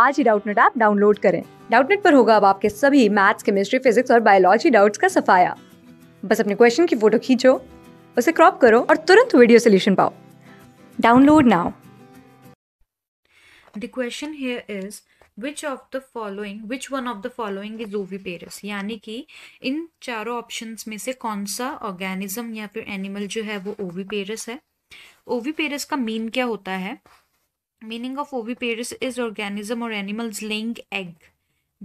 आज ही Doubtnut app download करें डाउटनेट पर होगा अब आपके सभी मैथ्स केमिस्ट्री फिजिक्स और बायोलॉजी डाउट्स का सफाया बस अपने क्वेश्चन की फोटो खींचो उसे क्रॉप करो और तुरंत वीडियो सोल्यूशन पाओ download now the question here is which of the following which one of the following is oviparous यानी कि इन चारों ऑप्शंस में से कौन सा ऑर्गेनिज्म या फिर एनिमल जो है वो ओवीपेरस है ओवीपेरस का मीन क्या होता है meaning of oviparous is organism और एनिमल्स लिंग एग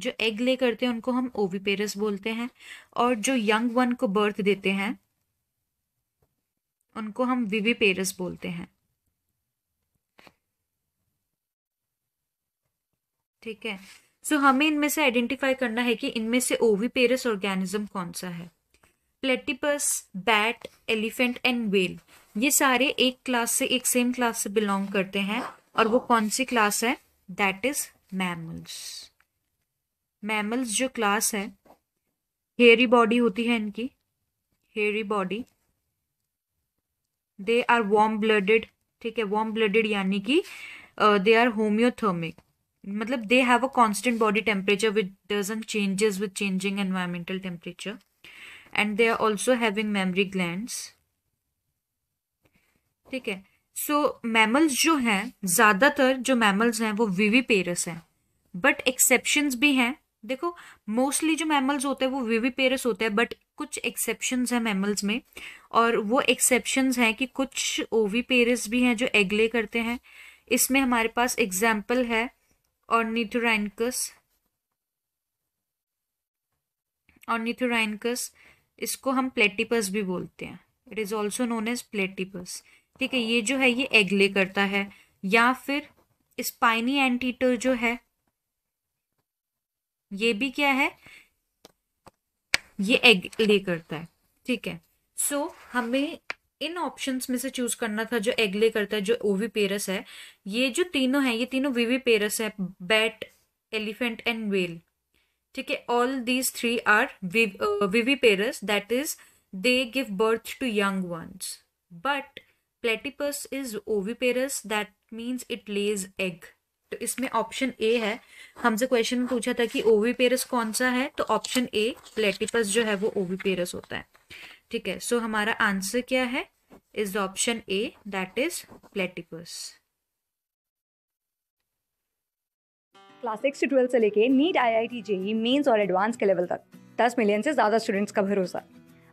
जो एग ले करते हैं उनको हम ओवी पेरस बोलते हैं और जो यंग वन को बर्थ देते हैं उनको हम विवी पेरस बोलते हैं ठीक है सो so, हमें इनमें से आइडेंटिफाई करना है कि इनमें से ओवी पेरस ऑर्गेनिज्म कौन सा है platypus bat elephant and whale ये सारे एक क्लास से एक सेम क्लास से बिलोंग करते हैं और वो कौन सी क्लास है दैट इज मैमल्स मैमल्स जो क्लास है हेरी बॉडी होती है इनकी hairy body they are warm blooded ठीक है वॉम ब्लडेड यानी कि दे आर होम्योथर्मिक मतलब they have a constant body temperature with doesn't changes with changing environmental temperature and they are also having mammary gland ठीक है सो so, मैमल्स जो हैं ज़्यादातर जो मैमल्स हैं वो पेरस हैं बट एक्सेप्शन भी हैं देखो मोस्टली जो मैमल्स होते हैं वो पेरस होते हैं बट कुछ एक्सेप्शंस हैं मैमल्स में और वो एक्सेप्शंस हैं कि कुछ ओवी पेरस भी हैं जो एगले करते हैं इसमें हमारे पास एग्जाम्पल है और ऑर्निथोराइनकस इसको हम प्लेटिपस भी बोलते हैं it is also known as platypus ठीक है ये जो है ये एग ले करता है या फिर स्पाइनी एंटीटर जो है ये भी क्या है ये एग ले करता है ठीक है सो so, हमें इन ऑप्शंस में से चूज करना था जो एग ले करता है जो ओवी पेरस है ये जो तीनों है ये तीनों वीवी पेरस है बैट एलिफेंट एंड वेल ठीक है all these three are viviparous that is they give birth to young ones but platypus is oviparous that means it lays egg तो इसमें ऑप्शन ए है हमसे क्वेश्चन में पूछा था कि ओविपेरस कौन सा है तो ऑप्शन ए प्लेटिपस जो है वो ओविपेरस होता है ठीक है सो so, हमारा आंसर क्या है is option A that is platypus class six से ट्वेल्थ से लेके NEET I I T JEE Mains और एडवांस के लेवल तक दस मिलियन से ज्यादा स्टूडेंट्स का भरोसा